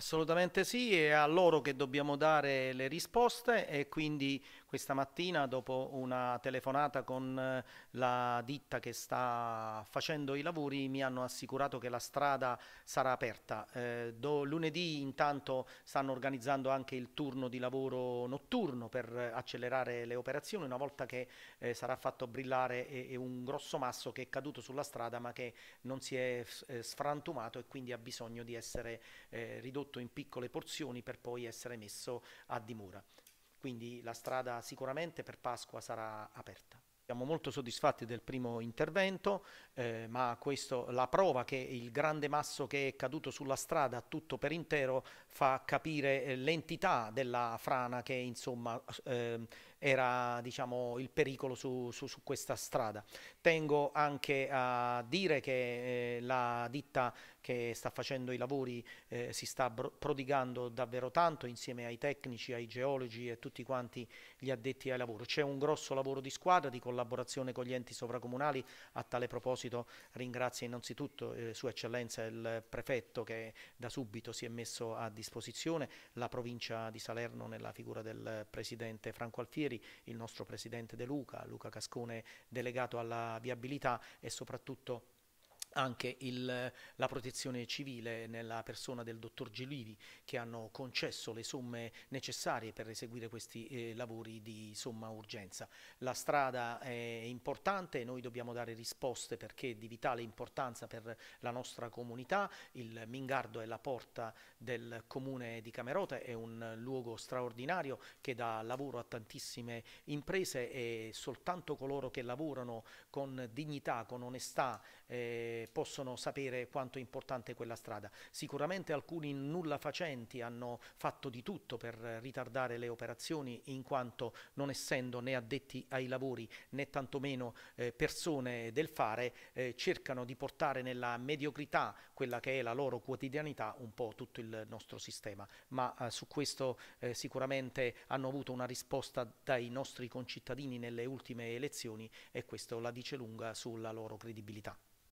Assolutamente sì, è a loro che dobbiamo dare le risposte e quindi questa mattina dopo una telefonata con eh, la ditta che sta facendo i lavori mi hanno assicurato che la strada sarà aperta. Eh, do, lunedì intanto stanno organizzando anche il turno di lavoro notturno per accelerare le operazioni una volta che eh, sarà fatto brillare e, e un grosso masso che è caduto sulla strada ma che non si è eh, sfrantumato e quindi ha bisogno di essere eh, ridotto prodotto in piccole porzioni per poi essere messo a dimora. Quindi la strada sicuramente per Pasqua sarà aperta. Siamo molto soddisfatti del primo intervento, eh, ma questo, la prova che il grande masso che è caduto sulla strada tutto per intero fa capire eh, l'entità della frana che insomma eh, era diciamo, il pericolo su, su, su, questa strada. Tengo anche a dire che eh, la ditta che sta facendo i lavori eh, si sta prodigando davvero tanto insieme ai tecnici, ai geologi e tutti quanti gli addetti ai lavori. C'è un grosso lavoro di squadra, di collaborazione con gli enti sovracomunali, a tale proposito ringrazio innanzitutto eh, Sua Eccellenza il prefetto che da subito si è messo a disposizione, la provincia di Salerno nella figura del presidente Franco Alfieri, ieri il nostro Presidente De Luca, Luca Cascone delegato alla viabilità e soprattutto anche il, la protezione civile nella persona del dottor Gelivi che hanno concesso le somme necessarie per eseguire questi eh, lavori di somma urgenza. La strada è importante, noi dobbiamo dare risposte perché è di vitale importanza per la nostra comunità, il Mingardo è la porta del comune di Camerota, è un luogo straordinario che dà lavoro a tantissime imprese e soltanto coloro che lavorano con dignità, con onestà, eh, possono sapere quanto è importante quella strada. Sicuramente alcuni nulla facenti hanno fatto di tutto per ritardare le operazioni in quanto non essendo né addetti ai lavori né tantomeno eh, persone del fare eh, cercano di portare nella mediocrità quella che è la loro quotidianità un po' tutto il nostro sistema. Ma eh, su questo eh, sicuramente hanno avuto una risposta dai nostri concittadini nelle ultime elezioni e questo la dice lunga sulla loro credibilità.